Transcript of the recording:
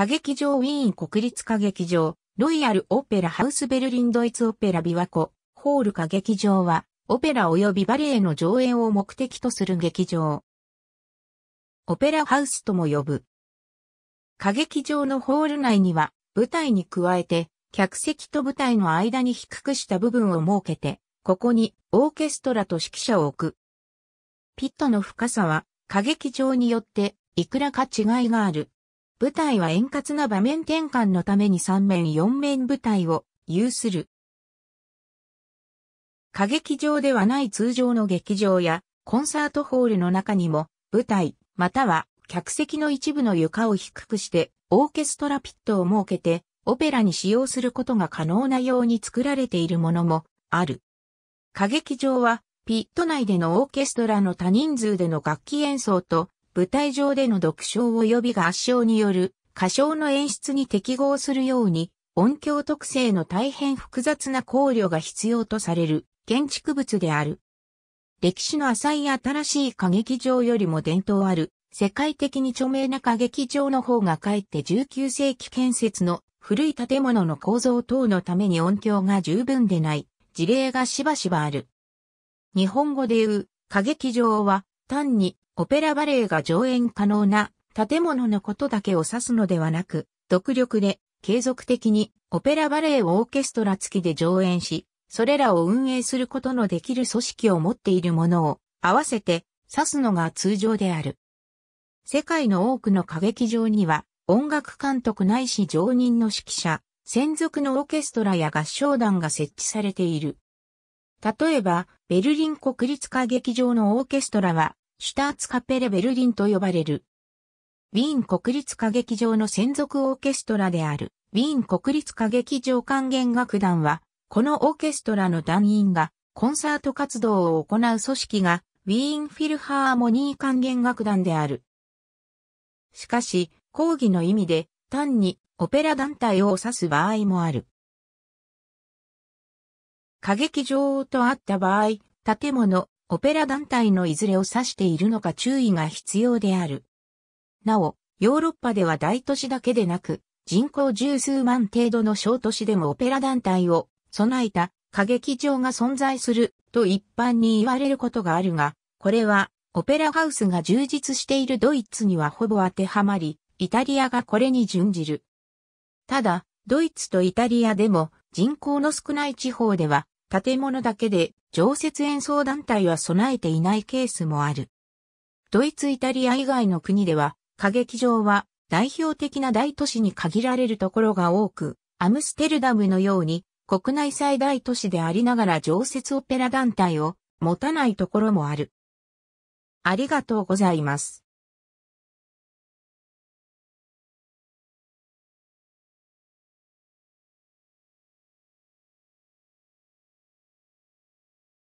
歌劇場ウィーン国立歌劇場、ロイヤルオペラハウスベルリンドイツオペラ琵琶湖、ホール歌劇場は、オペラ及びバレエの上演を目的とする劇場。オペラハウスとも呼ぶ。歌劇場のホール内には、舞台に加えて、客席と舞台の間に低くした部分を設けて、ここにオーケストラと指揮者を置く。ピットの深さは、歌劇場によって、いくらか違いがある。舞台は円滑な場面転換のために3面4面舞台を有する。歌劇場ではない通常の劇場やコンサートホールの中にも舞台または客席の一部の床を低くしてオーケストラピットを設けてオペラに使用することが可能なように作られているものもある。歌劇場はピット内でのオーケストラの多人数での楽器演奏と舞台上での読唱及び合唱による歌唱の演出に適合するように、音響特性の大変複雑な考慮が必要とされる建築物である。歴史の浅い新しい歌劇場よりも伝統ある、世界的に著名な歌劇場の方がかえって19世紀建設の古い建物の構造等のために音響が十分でない事例がしばしばある。日本語で言う歌劇場は単にオペラバレエが上演可能な建物のことだけを指すのではなく、独力で継続的にオペラバレエをオーケストラ付きで上演し、それらを運営することのできる組織を持っているものを合わせて指すのが通常である。世界の多くの歌劇場には音楽監督ないし常任の指揮者、専属のオーケストラや合唱団が設置されている。例えば、ベルリン国立歌劇場のオーケストラは、シュターツカペレベルリンと呼ばれる。ウィーン国立歌劇場の専属オーケストラである、ウィーン国立歌劇場管弦楽団は、このオーケストラの団員が、コンサート活動を行う組織が、ウィーンフィルハーモニー管弦楽団である。しかし、講義の意味で、単にオペラ団体を指す場合もある。歌劇場とあった場合、建物、オペラ団体のいずれを指しているのか注意が必要である。なお、ヨーロッパでは大都市だけでなく、人口十数万程度の小都市でもオペラ団体を備えた歌劇場が存在すると一般に言われることがあるが、これはオペラハウスが充実しているドイツにはほぼ当てはまり、イタリアがこれに準じる。ただ、ドイツとイタリアでも人口の少ない地方では建物だけで常設演奏団体は備えていないケースもある。ドイツ・イタリア以外の国では、歌劇場は代表的な大都市に限られるところが多く、アムステルダムのように国内最大都市でありながら常設オペラ団体を持たないところもある。ありがとうございます。